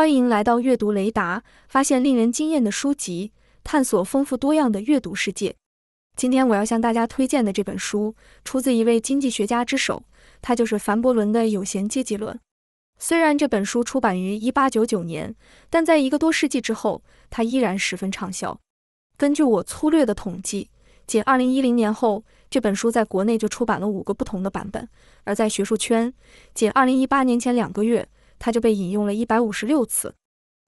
欢迎来到阅读雷达，发现令人惊艳的书籍，探索丰富多样的阅读世界。今天我要向大家推荐的这本书出自一位经济学家之手，他就是凡伯伦的《有闲阶级论》。虽然这本书出版于1899年，但在一个多世纪之后，它依然十分畅销。根据我粗略的统计，仅2010年后，这本书在国内就出版了五个不同的版本；而在学术圈，仅2018年前两个月。他就被引用了一百五十六次。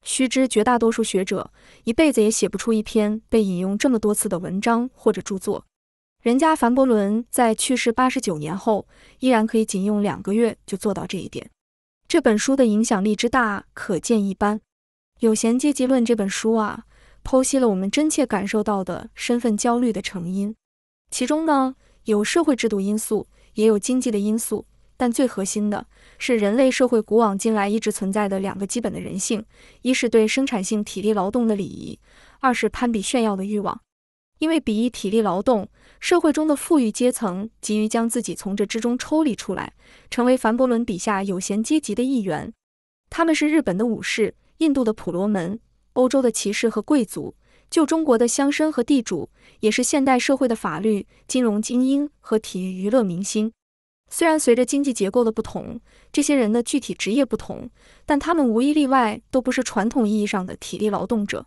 须知，绝大多数学者一辈子也写不出一篇被引用这么多次的文章或者著作。人家凡伯伦在去世八十九年后，依然可以仅用两个月就做到这一点。这本书的影响力之大，可见一斑。《有闲阶级论》这本书啊，剖析了我们真切感受到的身份焦虑的成因，其中呢，有社会制度因素，也有经济的因素。但最核心的是人类社会古往今来一直存在的两个基本的人性：一是对生产性体力劳动的礼仪，二是攀比炫耀的欲望。因为鄙夷体力劳动，社会中的富裕阶层急于将自己从这之中抽离出来，成为凡伯伦笔下有闲阶级的一员。他们是日本的武士、印度的婆罗门、欧洲的骑士和贵族，旧中国的乡绅和地主，也是现代社会的法律、金融精英和体育娱乐明星。虽然随着经济结构的不同，这些人的具体职业不同，但他们无一例外都不是传统意义上的体力劳动者。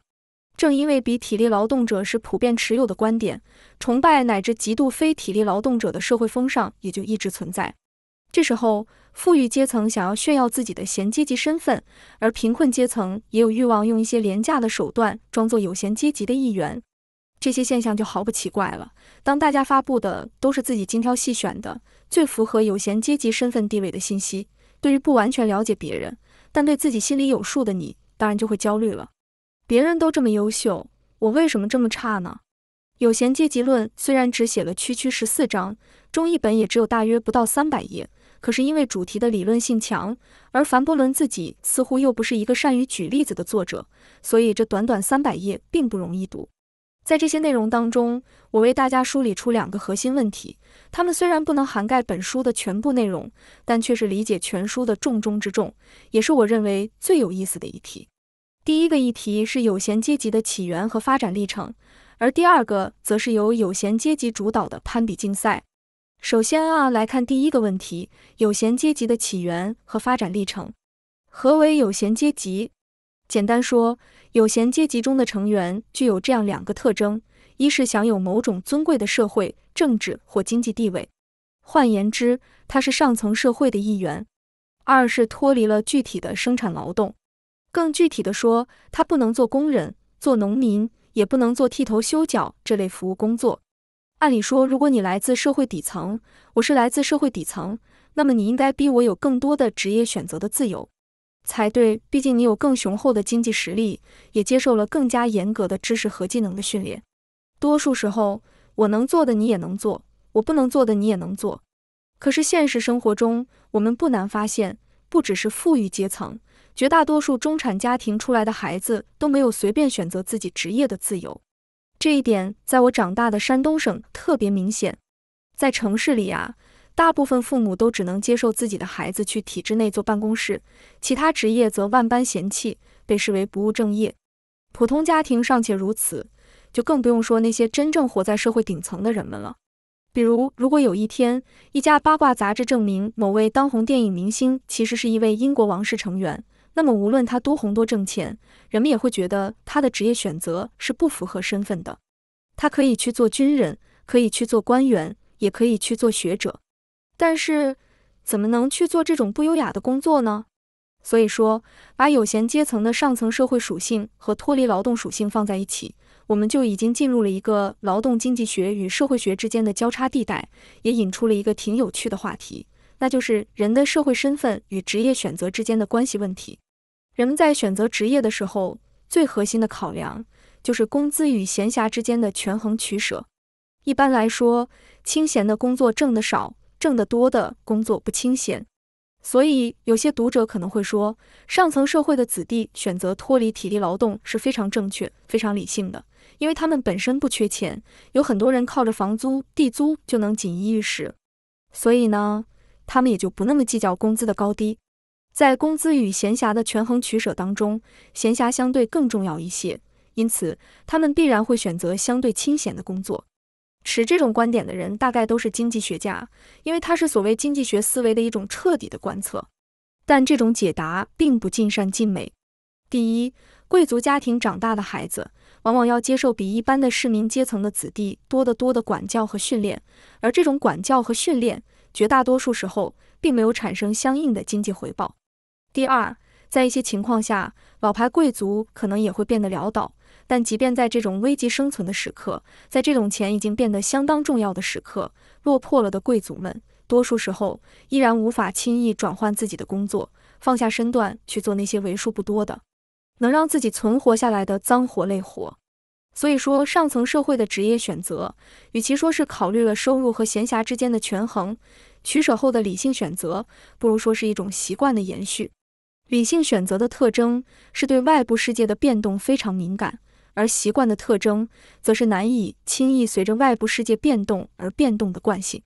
正因为比体力劳动者是普遍持有的观点，崇拜乃至极度非体力劳动者的社会风尚也就一直存在。这时候，富裕阶层想要炫耀自己的闲阶级身份，而贫困阶层也有欲望用一些廉价的手段装作有闲阶级的一员，这些现象就毫不奇怪了。当大家发布的都是自己精挑细选的。最符合有闲阶级身份地位的信息，对于不完全了解别人，但对自己心里有数的你，当然就会焦虑了。别人都这么优秀，我为什么这么差呢？有闲阶级论虽然只写了区区十四章，中译本也只有大约不到三百页，可是因为主题的理论性强，而凡伯伦自己似乎又不是一个善于举例子的作者，所以这短短三百页并不容易读。在这些内容当中，我为大家梳理出两个核心问题。他们虽然不能涵盖本书的全部内容，但却是理解全书的重中之重，也是我认为最有意思的议题。第一个议题是有闲阶级的起源和发展历程，而第二个则是由有闲阶级主导的攀比竞赛。首先啊，来看第一个问题：有闲阶级的起源和发展历程。何为有闲阶级？简单说，有闲阶级中的成员具有这样两个特征：一是享有某种尊贵的社会、政治或经济地位，换言之，他是上层社会的一员；二是脱离了具体的生产劳动。更具体的说，他不能做工人、做农民，也不能做剃头、修脚这类服务工作。按理说，如果你来自社会底层，我是来自社会底层，那么你应该逼我有更多的职业选择的自由。才对，毕竟你有更雄厚的经济实力，也接受了更加严格的知识和技能的训练。多数时候，我能做的你也能做，我不能做的你也能做。可是现实生活中，我们不难发现，不只是富裕阶层，绝大多数中产家庭出来的孩子都没有随便选择自己职业的自由。这一点在我长大的山东省特别明显，在城市里啊。大部分父母都只能接受自己的孩子去体制内做办公室，其他职业则万般嫌弃，被视为不务正业。普通家庭尚且如此，就更不用说那些真正活在社会顶层的人们了。比如，如果有一天，一家八卦杂志证明某位当红电影明星其实是一位英国王室成员，那么无论他多红多挣钱，人们也会觉得他的职业选择是不符合身份的。他可以去做军人，可以去做官员，也可以去做学者。但是怎么能去做这种不优雅的工作呢？所以说，把有闲阶层的上层社会属性和脱离劳动属性放在一起，我们就已经进入了一个劳动经济学与社会学之间的交叉地带，也引出了一个挺有趣的话题，那就是人的社会身份与职业选择之间的关系问题。人们在选择职业的时候，最核心的考量就是工资与闲暇之间的权衡取舍。一般来说，清闲的工作挣得少。挣得多的工作不清闲，所以有些读者可能会说，上层社会的子弟选择脱离体力劳动是非常正确、非常理性的，因为他们本身不缺钱，有很多人靠着房租、地租就能锦衣玉食，所以呢，他们也就不那么计较工资的高低，在工资与闲暇的权衡取舍当中，闲暇相对更重要一些，因此他们必然会选择相对清闲的工作。持这种观点的人大概都是经济学家，因为他是所谓经济学思维的一种彻底的观测。但这种解答并不尽善尽美。第一，贵族家庭长大的孩子往往要接受比一般的市民阶层的子弟多得多的管教和训练，而这种管教和训练绝大多数时候并没有产生相应的经济回报。第二，在一些情况下，老牌贵族可能也会变得潦倒。但即便在这种危机生存的时刻，在这种钱已经变得相当重要的时刻，落魄了的贵族们，多数时候依然无法轻易转换自己的工作，放下身段去做那些为数不多的能让自己存活下来的脏活累活。所以说，上层社会的职业选择，与其说是考虑了收入和闲暇之间的权衡、取舍后的理性选择，不如说是一种习惯的延续。理性选择的特征是对外部世界的变动非常敏感。而习惯的特征，则是难以轻易随着外部世界变动而变动的惯性。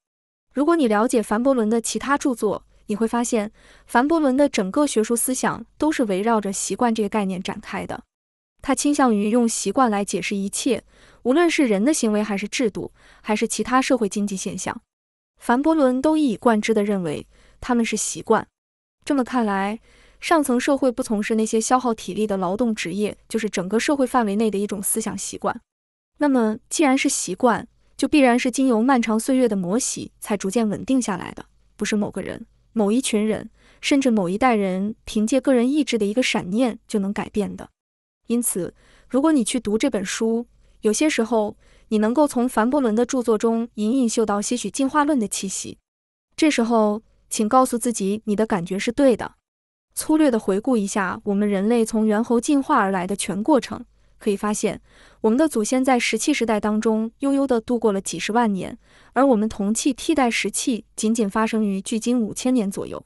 如果你了解凡伯伦的其他著作，你会发现，凡伯伦的整个学术思想都是围绕着习惯这个概念展开的。他倾向于用习惯来解释一切，无论是人的行为，还是制度，还是其他社会经济现象。凡伯伦都一以贯之地认为，他们是习惯。这么看来，上层社会不从事那些消耗体力的劳动职业，就是整个社会范围内的一种思想习惯。那么，既然是习惯，就必然是经由漫长岁月的磨洗才逐渐稳定下来的，不是某个人、某一群人，甚至某一代人凭借个人意志的一个闪念就能改变的。因此，如果你去读这本书，有些时候你能够从凡伯伦的著作中隐隐嗅到些许进化论的气息。这时候，请告诉自己，你的感觉是对的。粗略地回顾一下我们人类从猿猴进化而来的全过程，可以发现，我们的祖先在石器时代当中悠悠地度过了几十万年，而我们铜器替代石器仅仅发生于距今五千年左右，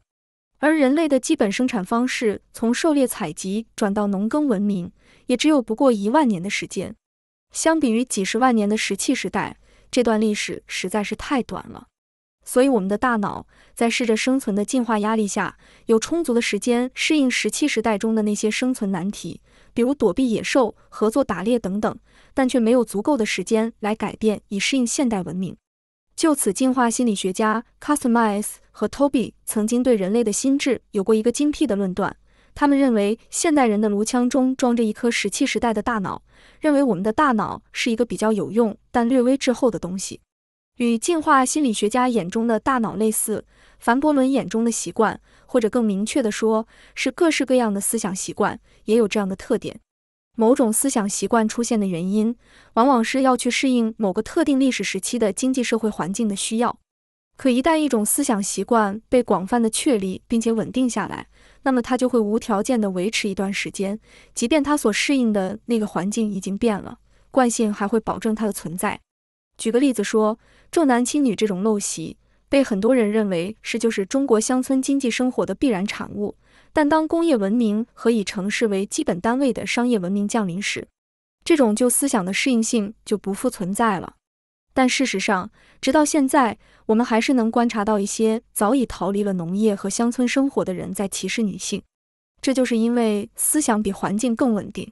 而人类的基本生产方式从狩猎采集转到农耕文明，也只有不过一万年的时间。相比于几十万年的石器时代，这段历史实在是太短了。所以，我们的大脑在试着生存的进化压力下，有充足的时间适应石器时代中的那些生存难题，比如躲避野兽、合作打猎等等，但却没有足够的时间来改变以适应现代文明。就此，进化心理学家 c u s o m i s 和 Toby 曾经对人类的心智有过一个精辟的论断，他们认为现代人的颅腔中装着一颗石器时代的大脑，认为我们的大脑是一个比较有用但略微滞后的东西。与进化心理学家眼中的大脑类似，凡伯伦眼中的习惯，或者更明确地说，是各式各样的思想习惯，也有这样的特点。某种思想习惯出现的原因，往往是要去适应某个特定历史时期的经济社会环境的需要。可一旦一种思想习惯被广泛的确立并且稳定下来，那么它就会无条件地维持一段时间，即便它所适应的那个环境已经变了，惯性还会保证它的存在。举个例子说，重男轻女这种陋习被很多人认为是就是中国乡村经济生活的必然产物。但当工业文明和以城市为基本单位的商业文明降临时，这种旧思想的适应性就不复存在了。但事实上，直到现在，我们还是能观察到一些早已逃离了农业和乡村生活的人在歧视女性。这就是因为思想比环境更稳定。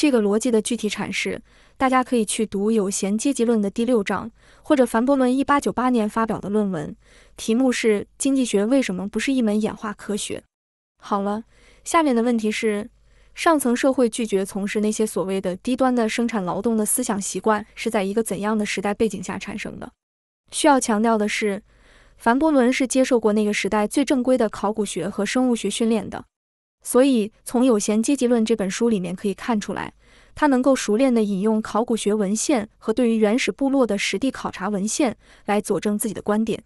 这个逻辑的具体阐释，大家可以去读《有闲阶级论》的第六章，或者凡伯伦1898年发表的论文，题目是《经济学为什么不是一门演化科学》。好了，下面的问题是：上层社会拒绝从事那些所谓的低端的生产劳动的思想习惯，是在一个怎样的时代背景下产生的？需要强调的是，凡伯伦是接受过那个时代最正规的考古学和生物学训练的。所以，从《有闲阶级论》这本书里面可以看出来，他能够熟练地引用考古学文献和对于原始部落的实地考察文献来佐证自己的观点。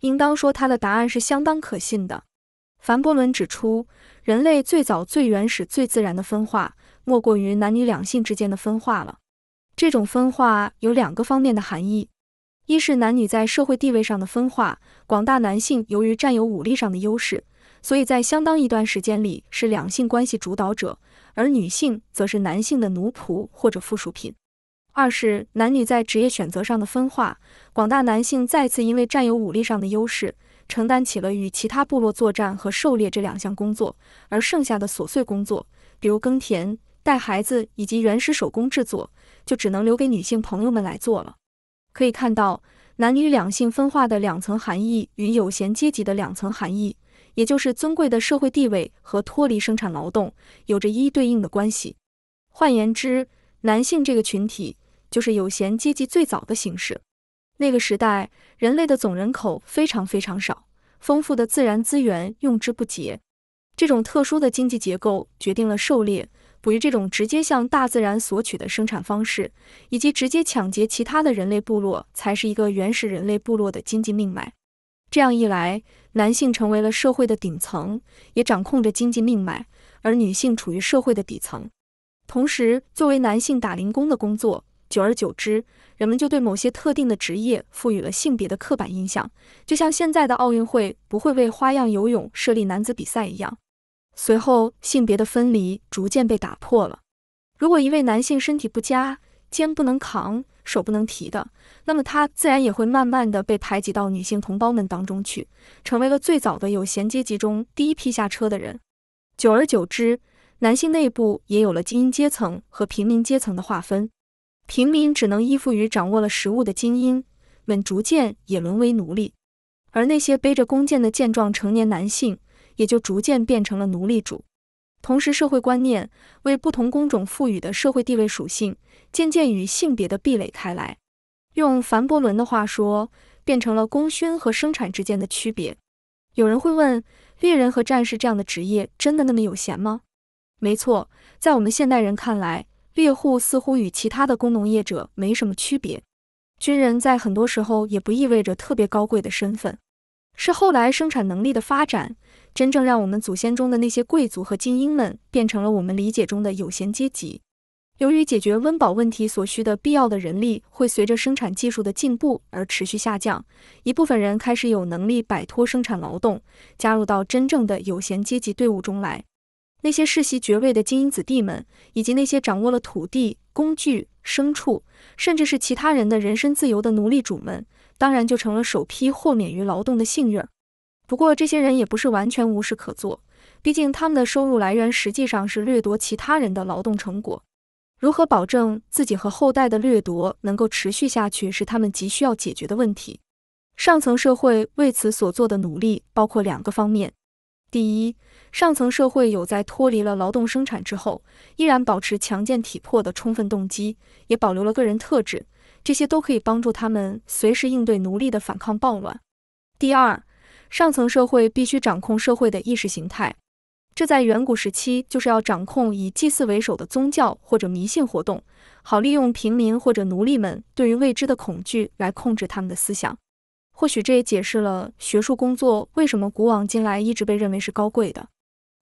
应当说，他的答案是相当可信的。凡伯伦指出，人类最早、最原始、最自然的分化，莫过于男女两性之间的分化了。这种分化有两个方面的含义：一是男女在社会地位上的分化，广大男性由于占有武力上的优势。所以在相当一段时间里，是两性关系主导者，而女性则是男性的奴仆或者附属品。二是男女在职业选择上的分化，广大男性再次因为占有武力上的优势，承担起了与其他部落作战和狩猎这两项工作，而剩下的琐碎工作，比如耕田、带孩子以及原始手工制作，就只能留给女性朋友们来做了。可以看到，男女两性分化的两层含义与有闲阶级的两层含义。也就是尊贵的社会地位和脱离生产劳动有着一一对应的关系。换言之，男性这个群体就是有闲阶级最早的形式。那个时代，人类的总人口非常非常少，丰富的自然资源用之不竭。这种特殊的经济结构决定了狩猎、捕鱼这种直接向大自然索取的生产方式，以及直接抢劫其他的人类部落才是一个原始人类部落的经济命脉。这样一来。男性成为了社会的顶层，也掌控着经济命脉，而女性处于社会的底层。同时，作为男性打零工的工作，久而久之，人们就对某些特定的职业赋予了性别的刻板印象，就像现在的奥运会不会为花样游泳设立男子比赛一样。随后，性别的分离逐渐被打破了。如果一位男性身体不佳，肩不能扛，手不能提的，那么他自然也会慢慢的被排挤到女性同胞们当中去，成为了最早的有闲阶级中第一批下车的人。久而久之，男性内部也有了精英阶层和平民阶层的划分，平民只能依附于掌握了食物的精英们，逐渐也沦为奴隶。而那些背着弓箭的健壮成年男性，也就逐渐变成了奴隶主。同时，社会观念为不同工种赋予的社会地位属性，渐渐与性别的壁垒开来。用凡伯伦的话说，变成了功勋和生产之间的区别。有人会问，猎人和战士这样的职业真的那么有闲吗？没错，在我们现代人看来，猎户似乎与其他的工农业者没什么区别。军人在很多时候也不意味着特别高贵的身份。是后来生产能力的发展。真正让我们祖先中的那些贵族和精英们变成了我们理解中的有闲阶级。由于解决温饱问题所需的必要的人力会随着生产技术的进步而持续下降，一部分人开始有能力摆脱生产劳动，加入到真正的有闲阶级队伍中来。那些世袭爵位的精英子弟们，以及那些掌握了土地、工具、牲畜，甚至是其他人的人身自由的奴隶主们，当然就成了首批豁免于劳动的幸运儿。不过，这些人也不是完全无事可做，毕竟他们的收入来源实际上是掠夺其他人的劳动成果。如何保证自己和后代的掠夺能够持续下去，是他们急需要解决的问题。上层社会为此所做的努力包括两个方面：第一，上层社会有在脱离了劳动生产之后，依然保持强健体魄的充分动机，也保留了个人特质，这些都可以帮助他们随时应对奴隶的反抗暴乱；第二。上层社会必须掌控社会的意识形态，这在远古时期就是要掌控以祭祀为首的宗教或者迷信活动，好利用平民或者奴隶们对于未知的恐惧来控制他们的思想。或许这也解释了学术工作为什么古往今来一直被认为是高贵的，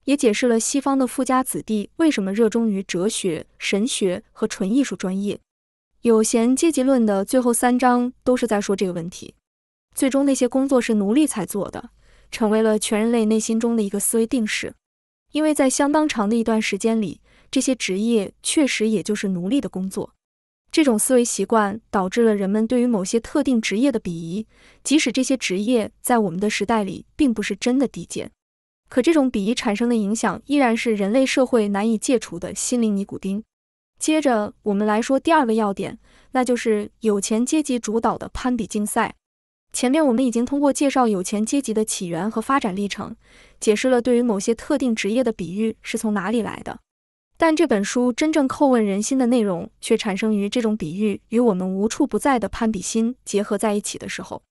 也解释了西方的富家子弟为什么热衷于哲学、神学和纯艺术专业。《有闲阶级论》的最后三章都是在说这个问题。最终，那些工作是奴隶才做的，成为了全人类内心中的一个思维定式。因为在相当长的一段时间里，这些职业确实也就是奴隶的工作。这种思维习惯导致了人们对于某些特定职业的鄙夷，即使这些职业在我们的时代里并不是真的低贱。可这种鄙夷产生的影响依然是人类社会难以戒除的心灵尼古丁。接着，我们来说第二个要点，那就是有钱阶级主导的攀比竞赛。前面我们已经通过介绍有钱阶级的起源和发展历程，解释了对于某些特定职业的比喻是从哪里来的。但这本书真正叩问人心的内容，却产生于这种比喻与我们无处不在的攀比心结合在一起的时候。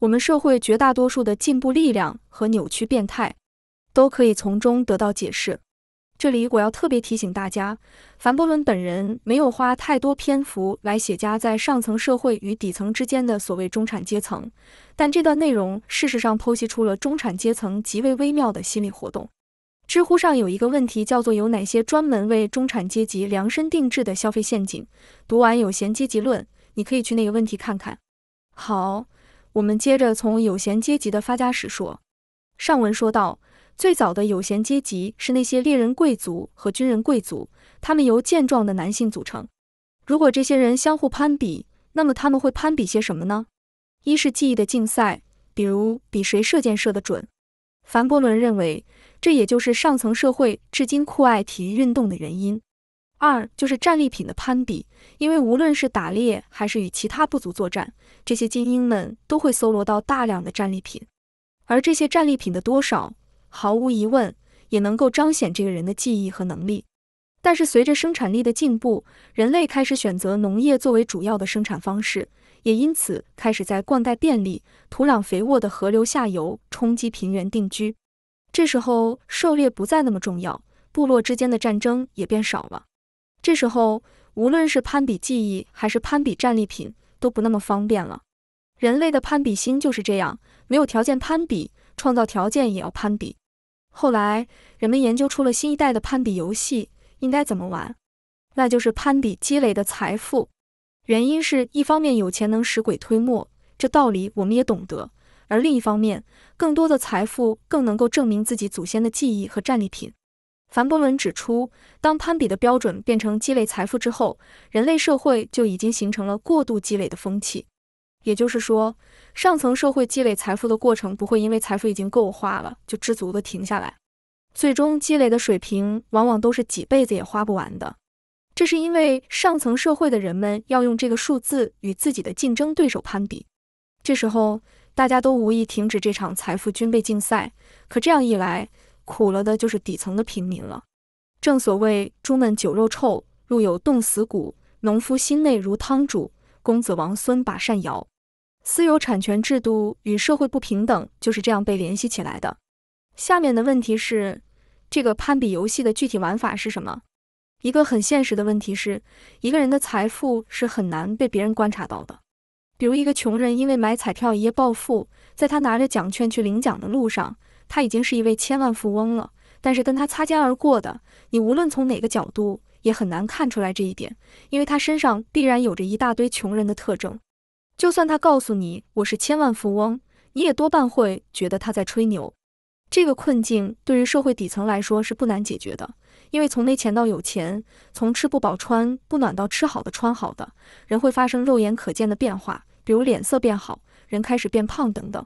我们社会绝大多数的进步力量和扭曲变态，都可以从中得到解释。这里我要特别提醒大家，凡伯伦本人没有花太多篇幅来写家在上层社会与底层之间的所谓中产阶层，但这段内容事实上剖析出了中产阶层极为微妙的心理活动。知乎上有一个问题叫做有哪些专门为中产阶级量身定制的消费陷阱？读完《有闲阶级论》，你可以去那个问题看看。好，我们接着从有闲阶级的发家史说。上文说到。最早的有闲阶级是那些猎人贵族和军人贵族，他们由健壮的男性组成。如果这些人相互攀比，那么他们会攀比些什么呢？一是技艺的竞赛，比如比谁射箭射得准。凡伯伦认为，这也就是上层社会至今酷爱体育运动的原因。二就是战利品的攀比，因为无论是打猎还是与其他部族作战，这些精英们都会搜罗到大量的战利品，而这些战利品的多少。毫无疑问，也能够彰显这个人的技艺和能力。但是，随着生产力的进步，人类开始选择农业作为主要的生产方式，也因此开始在灌溉便利、土壤肥沃的河流下游冲击平原定居。这时候，狩猎不再那么重要，部落之间的战争也变少了。这时候，无论是攀比技艺还是攀比战利品，都不那么方便了。人类的攀比心就是这样，没有条件攀比，创造条件也要攀比。后来，人们研究出了新一代的攀比游戏，应该怎么玩？那就是攀比积累的财富。原因是一方面有钱能使鬼推磨，这道理我们也懂得；而另一方面，更多的财富更能够证明自己祖先的记忆和战利品。凡伯伦指出，当攀比的标准变成积累财富之后，人类社会就已经形成了过度积累的风气。也就是说，上层社会积累财富的过程不会因为财富已经够花了就知足的停下来，最终积累的水平往往都是几辈子也花不完的。这是因为上层社会的人们要用这个数字与自己的竞争对手攀比，这时候大家都无意停止这场财富军备竞赛，可这样一来，苦了的就是底层的平民了。正所谓“猪们酒肉臭，路有冻死骨，农夫心内如汤煮，公子王孙把扇摇。”私有产权制度与社会不平等就是这样被联系起来的。下面的问题是，这个攀比游戏的具体玩法是什么？一个很现实的问题是，一个人的财富是很难被别人观察到的。比如一个穷人因为买彩票一夜暴富，在他拿着奖券去领奖的路上，他已经是一位千万富翁了。但是跟他擦肩而过的你，无论从哪个角度也很难看出来这一点，因为他身上必然有着一大堆穷人的特征。就算他告诉你我是千万富翁，你也多半会觉得他在吹牛。这个困境对于社会底层来说是不难解决的，因为从没钱到有钱，从吃不饱穿不暖到吃好的穿好的，人会发生肉眼可见的变化，比如脸色变好，人开始变胖等等。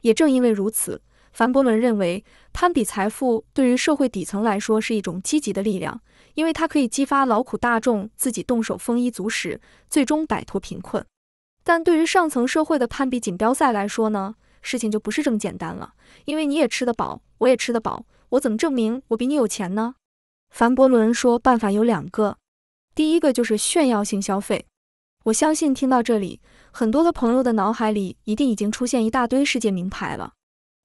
也正因为如此，凡伯伦认为，攀比财富对于社会底层来说是一种积极的力量，因为它可以激发劳苦大众自己动手丰衣足食，最终摆脱贫困。但对于上层社会的攀比锦标赛来说呢，事情就不是这么简单了。因为你也吃得饱，我也吃得饱，我怎么证明我比你有钱呢？凡伯伦说，办法有两个，第一个就是炫耀性消费。我相信听到这里，很多的朋友的脑海里一定已经出现一大堆世界名牌了。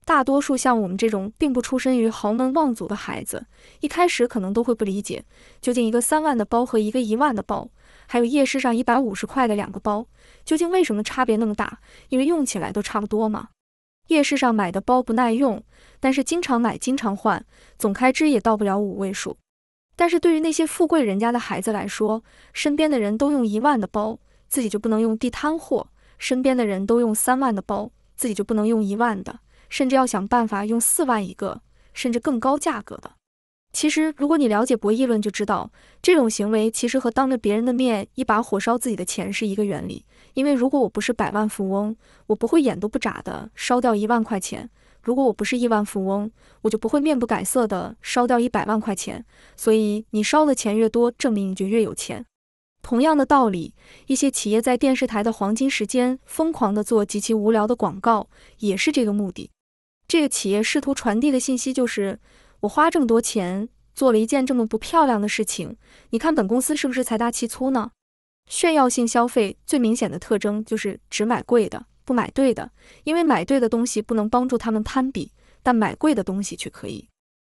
大多数像我们这种并不出身于豪门望族的孩子，一开始可能都会不理解，究竟一个三万的包和一个一万的包。还有夜市上一百五十块的两个包，究竟为什么差别那么大？因为用起来都差不多嘛。夜市上买的包不耐用，但是经常买经常换，总开支也到不了五位数。但是对于那些富贵人家的孩子来说，身边的人都用一万的包，自己就不能用地摊货；身边的人都用三万的包，自己就不能用一万的，甚至要想办法用四万一个，甚至更高价格的。其实，如果你了解博弈论，就知道这种行为其实和当着别人的面一把火烧自己的钱是一个原理。因为如果我不是百万富翁，我不会眼都不眨的烧掉一万块钱；如果我不是亿万富翁，我就不会面不改色的烧掉一百万块钱。所以你烧的钱越多，证明你就越有钱。同样的道理，一些企业在电视台的黄金时间疯狂地做极其无聊的广告，也是这个目的。这个企业试图传递的信息就是。我花这么多钱做了一件这么不漂亮的事情，你看本公司是不是财大气粗呢？炫耀性消费最明显的特征就是只买贵的，不买对的，因为买对的东西不能帮助他们攀比，但买贵的东西却可以。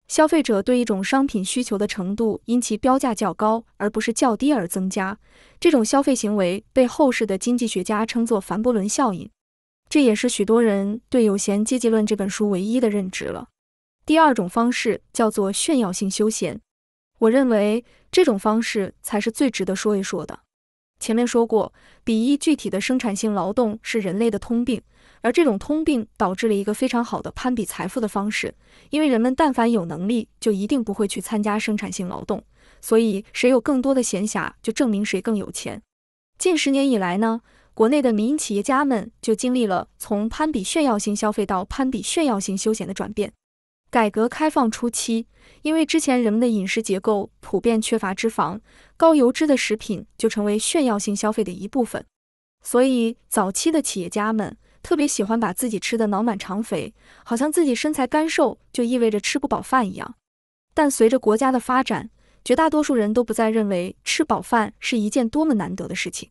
消费者对一种商品需求的程度因其标价较高，而不是较低而增加，这种消费行为被后世的经济学家称作凡伯伦效应。这也是许多人对《有闲阶级论》这本书唯一的认知了。第二种方式叫做炫耀性休闲，我认为这种方式才是最值得说一说的。前面说过，比一具体的生产性劳动是人类的通病，而这种通病导致了一个非常好的攀比财富的方式，因为人们但凡有能力，就一定不会去参加生产性劳动，所以谁有更多的闲暇，就证明谁更有钱。近十年以来呢，国内的民营企业家们就经历了从攀比炫耀性消费到攀比炫耀性休闲的转变。改革开放初期，因为之前人们的饮食结构普遍缺乏脂肪，高油脂的食品就成为炫耀性消费的一部分。所以，早期的企业家们特别喜欢把自己吃得脑满肠肥，好像自己身材干瘦就意味着吃不饱饭一样。但随着国家的发展，绝大多数人都不再认为吃饱饭是一件多么难得的事情，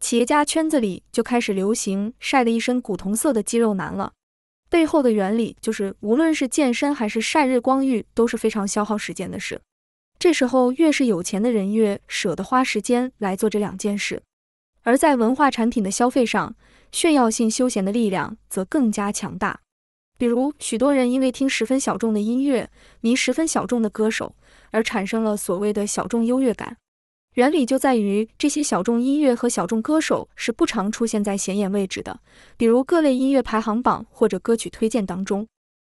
企业家圈子里就开始流行晒的一身古铜色的肌肉男了。背后的原理就是，无论是健身还是晒日光浴都是非常消耗时间的事。这时候越是有钱的人越舍得花时间来做这两件事，而在文化产品的消费上，炫耀性休闲的力量则更加强大。比如，许多人因为听十分小众的音乐，迷十分小众的歌手，而产生了所谓的小众优越感。原理就在于这些小众音乐和小众歌手是不常出现在显眼位置的，比如各类音乐排行榜或者歌曲推荐当中。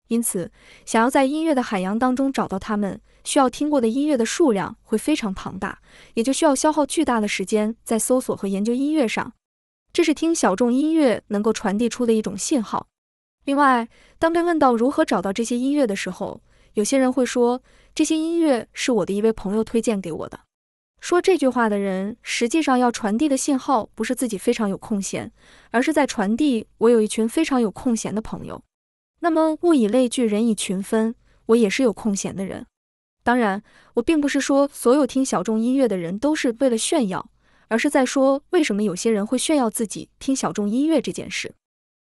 因此，想要在音乐的海洋当中找到他们，需要听过的音乐的数量会非常庞大，也就需要消耗巨大的时间在搜索和研究音乐上。这是听小众音乐能够传递出的一种信号。另外，当被问到如何找到这些音乐的时候，有些人会说这些音乐是我的一位朋友推荐给我的。说这句话的人，实际上要传递的信号不是自己非常有空闲，而是在传递我有一群非常有空闲的朋友。那么物以类聚，人以群分，我也是有空闲的人。当然，我并不是说所有听小众音乐的人都是为了炫耀，而是在说为什么有些人会炫耀自己听小众音乐这件事。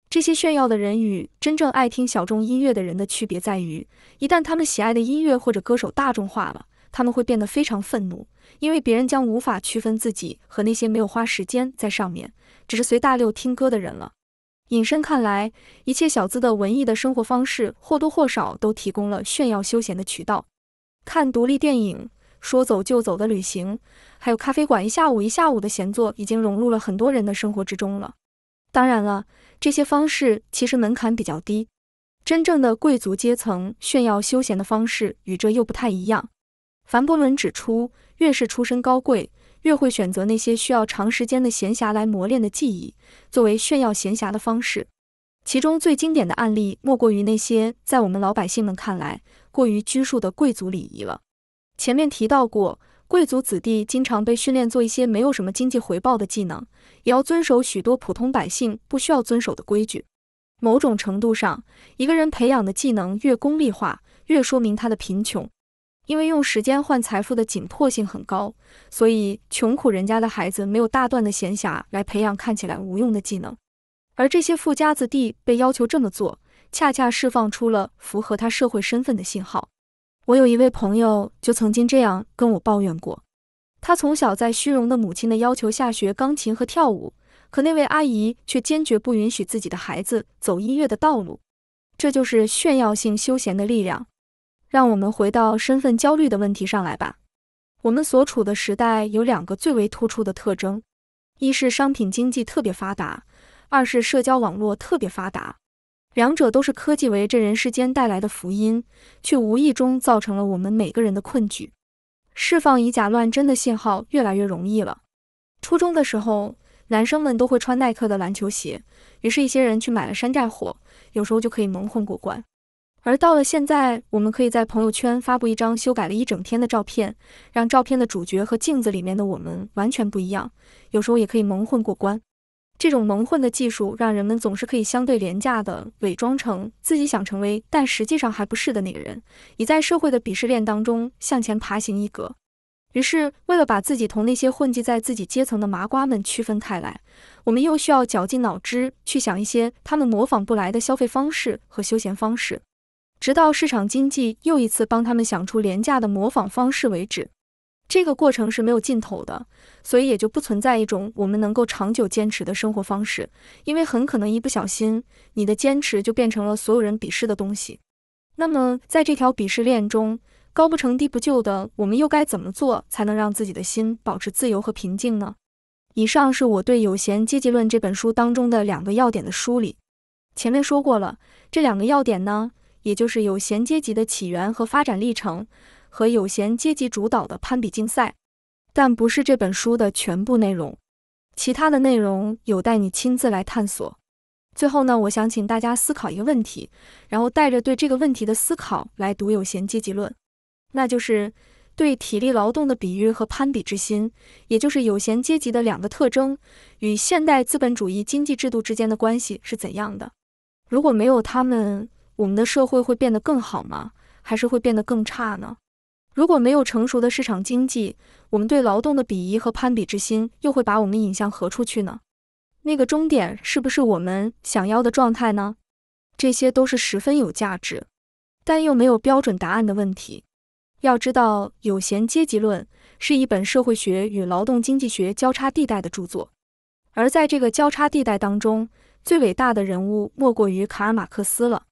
这些炫耀的人与真正爱听小众音乐的人的区别在于，一旦他们喜爱的音乐或者歌手大众化了。他们会变得非常愤怒，因为别人将无法区分自己和那些没有花时间在上面，只是随大流听歌的人了。隐身看来，一切小资的文艺的生活方式或多或少都提供了炫耀休闲的渠道，看独立电影、说走就走的旅行，还有咖啡馆一下午一下午的闲坐，已经融入了很多人的生活之中了。当然了，这些方式其实门槛比较低，真正的贵族阶层炫耀休闲的方式与这又不太一样。凡伯伦指出，越是出身高贵，越会选择那些需要长时间的闲暇来磨练的技艺，作为炫耀闲暇的方式。其中最经典的案例，莫过于那些在我们老百姓们看来过于拘束的贵族礼仪了。前面提到过，贵族子弟经常被训练做一些没有什么经济回报的技能，也要遵守许多普通百姓不需要遵守的规矩。某种程度上，一个人培养的技能越功利化，越说明他的贫穷。因为用时间换财富的紧迫性很高，所以穷苦人家的孩子没有大段的闲暇来培养看起来无用的技能，而这些富家子弟被要求这么做，恰恰释放出了符合他社会身份的信号。我有一位朋友就曾经这样跟我抱怨过，他从小在虚荣的母亲的要求下学钢琴和跳舞，可那位阿姨却坚决不允许自己的孩子走音乐的道路。这就是炫耀性休闲的力量。让我们回到身份焦虑的问题上来吧。我们所处的时代有两个最为突出的特征：一是商品经济特别发达，二是社交网络特别发达。两者都是科技为这人世间带来的福音，却无意中造成了我们每个人的困局。释放以假乱真的信号越来越容易了。初中的时候，男生们都会穿耐克的篮球鞋，于是，一些人去买了山寨货，有时候就可以蒙混过关。而到了现在，我们可以在朋友圈发布一张修改了一整天的照片，让照片的主角和镜子里面的我们完全不一样。有时候也可以蒙混过关。这种蒙混的技术，让人们总是可以相对廉价的伪装成自己想成为，但实际上还不是的那个人，以在社会的鄙视链当中向前爬行一格。于是，为了把自己同那些混迹在自己阶层的麻瓜们区分开来，我们又需要绞尽脑汁去想一些他们模仿不来的消费方式和休闲方式。直到市场经济又一次帮他们想出廉价的模仿方式为止，这个过程是没有尽头的，所以也就不存在一种我们能够长久坚持的生活方式，因为很可能一不小心，你的坚持就变成了所有人鄙视的东西。那么，在这条鄙视链中，高不成低不就的，我们又该怎么做才能让自己的心保持自由和平静呢？以上是我对《有闲阶级论》这本书当中的两个要点的梳理。前面说过了，这两个要点呢？也就是有闲阶级的起源和发展历程，和有闲阶级主导的攀比竞赛，但不是这本书的全部内容。其他的内容有待你亲自来探索。最后呢，我想请大家思考一个问题，然后带着对这个问题的思考来读《有闲阶级论》，那就是对体力劳动的比喻和攀比之心，也就是有闲阶级的两个特征，与现代资本主义经济制度之间的关系是怎样的？如果没有他们？我们的社会会变得更好吗？还是会变得更差呢？如果没有成熟的市场经济，我们对劳动的鄙夷和攀比之心又会把我们引向何处去呢？那个终点是不是我们想要的状态呢？这些都是十分有价值，但又没有标准答案的问题。要知道，《有闲阶级论》是一本社会学与劳动经济学交叉地带的著作，而在这个交叉地带当中，最伟大的人物莫过于卡尔·马克思了。